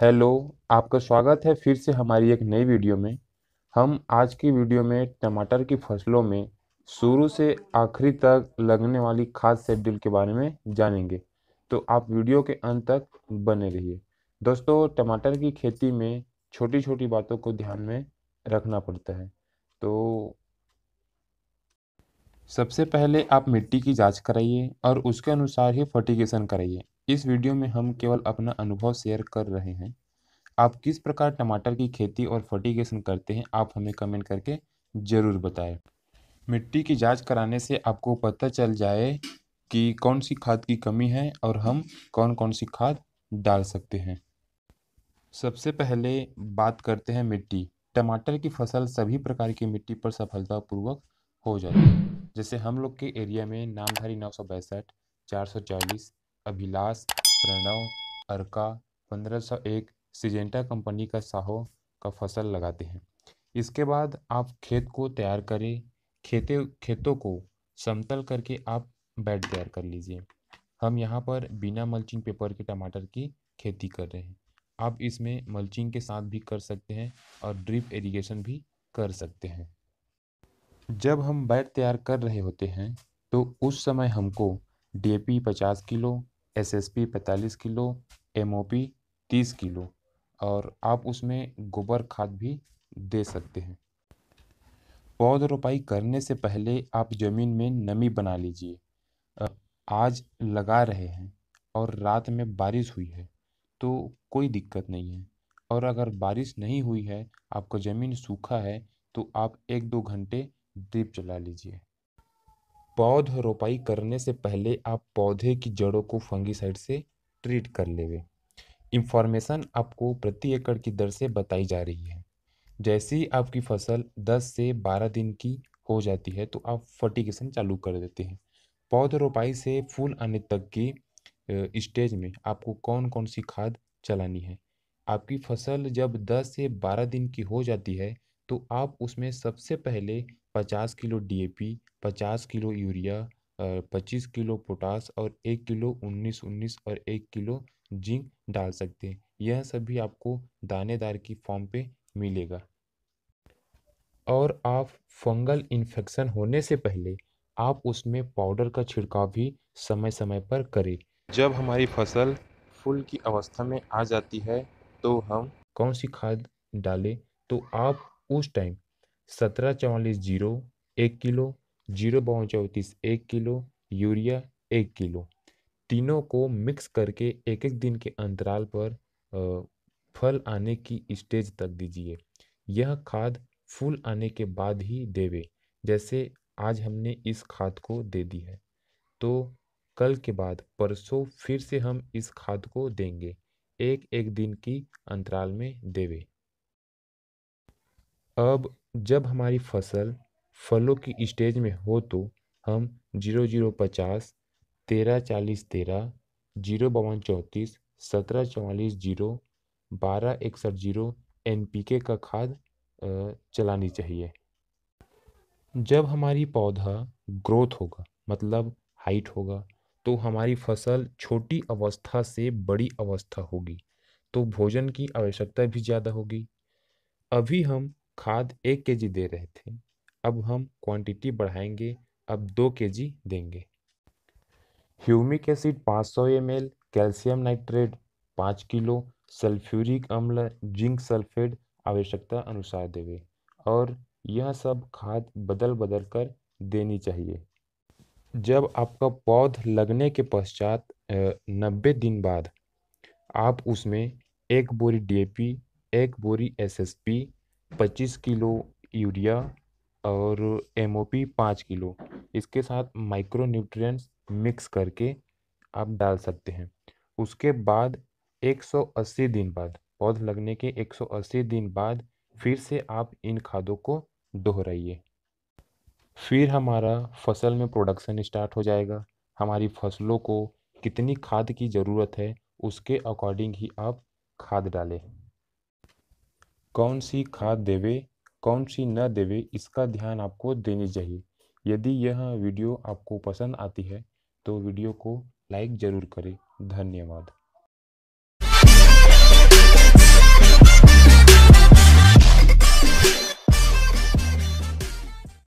hello आपका स्वागत है फिर से हमारी एक नई वीडियो में हम आज की वीडियो में टमाटर की फसलों में शुरू से आखिरी तक लगने वाली खाद शेड्यूल के बारे में जानेंगे तो आप वीडियो के अंत तक बने रहिए दोस्तों टमाटर की खेती में छोटी छोटी बातों को ध्यान में रखना पड़ता है तो सबसे पहले आप मिट्टी की जांच कराइए और उसके अनुसार ही फर्टिगेशन कराइए इस वीडियो में हम केवल अपना अनुभव शेयर कर रहे हैं आप किस प्रकार टमाटर की खेती और फर्टिगेशन करते हैं आप हमें कमेंट करके ज़रूर बताएं मिट्टी की जांच कराने से आपको पता चल जाए कि कौन सी खाद की कमी है और हम कौन कौन सी खाद डाल सकते हैं सबसे पहले बात करते हैं मिट्टी टमाटर की फसल सभी प्रकार की मिट्टी पर सफलतापूर्वक हो जाती है जैसे हम लोग के एरिया में नामधारी नौ सौ बैसठ चार सौ चालीस अभिलाष प्रणव अर्का पंद्रह सौ एक सिजेंटा कंपनी का साहो का फसल लगाते हैं इसके बाद आप खेत को तैयार करें खेते खेतों को समतल करके आप बेड तैयार कर लीजिए हम यहाँ पर बिना मल्चिंग पेपर के टमाटर की खेती कर रहे हैं आप इसमें मल्चिंग के साथ भी कर सकते हैं और ड्रिप इरिगेशन भी कर सकते हैं जब हम बैट तैयार कर रहे होते हैं तो उस समय हमको डी पी पचास kilo S S P kilo M O P तीस किलो और आप उसमें गोबर खाद भी दे सकते हैं पौध रोपाई करने से पहले आप ज़मीन में नमी बना लीजिए आज लगा रहे हैं और रात में बारिश हुई है तो कोई दिक्कत नहीं है और अगर बारिश नहीं हुई है आपका ज़मीन सूखा है तो आप एक दो घंटे दीप जला लीजिए पौध रोपाई करने से पहले आप पौधे की जड़ों को फंगीसाइड से ट्रीट कर लेवे इंफॉर्मेशन आपको प्रति एकड़ की दर से बताई जा रही है जैसे ही आपकी फसल 10 से 12 दिन की हो जाती है तो आप फर्टिगेशन चालू कर देते हैं पौध रोपाई से फूल आने तक की स्टेज में आपको कौन कौन सी खाद चलानी है आपकी फसल जब 10 से 12 दिन की हो जाती है तो आप उसमें सबसे पहले पचास किलो डीएपी पचास किलो यूरिया पच्चीस किलो पोटास और एक किलो उन्नीस उन्नीस और एक किलो जिंक डाल सकते हैं यह सभी आपको दानेदार की फॉर्म पे मिलेगा और आप फंगल इन्फेक्शन होने से पहले आप उसमें पाउडर का छिड़काव भी समय समय पर करें जब हमारी फसल फूल की अवस्था में आ जाती है तो हम कौन सी खाद डालें तो आप उस टाइम सत्रह चवालीस जीरो एक किलो जीरो बावन चौंतीस एक किलो यूरिया एक किलो तीनों को मिक्स करके एक एक दिन के अंतराल पर फल आने की स्टेज तक दीजिए यह खाद फूल आने के बाद ही देवे जैसे आज हमने इस खाद को दे दी है तो कल के बाद परसों फिर से हम इस खाद को देंगे एक एक दिन की अंतराल में देवे अब जब हमारी फसल फलों की स्टेज में हो तो हम जीरो जीरो पचास तेरह चालीस तेरह जीरो बावन चौंतीस सत्रह चौवालीस जीरो बारह इकसठ जीरो एन पी के का खाद चलानी चाहिए जब हमारी पौधा ग्रोथ होगा मतलब हाइट होगा तो हमारी फसल छोटी अवस्था से बड़ी अवस्था होगी तो भोजन की आवश्यकता भी ज़्यादा होगी अभी हम खाद एक के दे रहे थे अब हम क्वांटिटी बढ़ाएंगे अब दो के देंगे ह्यूमिक एसिड 500 सौ एम कैल्शियम नाइट्रेट पाँच किलो सल्फ्यूरिक अम्ल जिंक सल्फेट आवश्यकता अनुसार देवे और यह सब खाद बदल बदल कर देनी चाहिए जब आपका पौध लगने के पश्चात नब्बे दिन बाद आप उसमें एक बोरी डीएपी एक बोरी एसएसपी पच्चीस किलो यूरिया और एम ओ पी पाँच किलो इसके साथ माइक्रो न्यूट्रिएंट्स मिक्स करके आप डाल सकते हैं उसके बाद 180 दिन बाद पौध लगने के 180 दिन बाद फिर से आप इन खादों को दोहराइए फिर हमारा फसल में प्रोडक्शन स्टार्ट हो जाएगा हमारी फसलों को कितनी खाद की ज़रूरत है उसके अकॉर्डिंग ही आप खाद डालें कौन सी खाद देवे कौन सी न देवे इसका ध्यान आपको देनी चाहिए यदि यह वीडियो आपको पसंद आती है तो वीडियो को लाइक ज़रूर करें धन्यवाद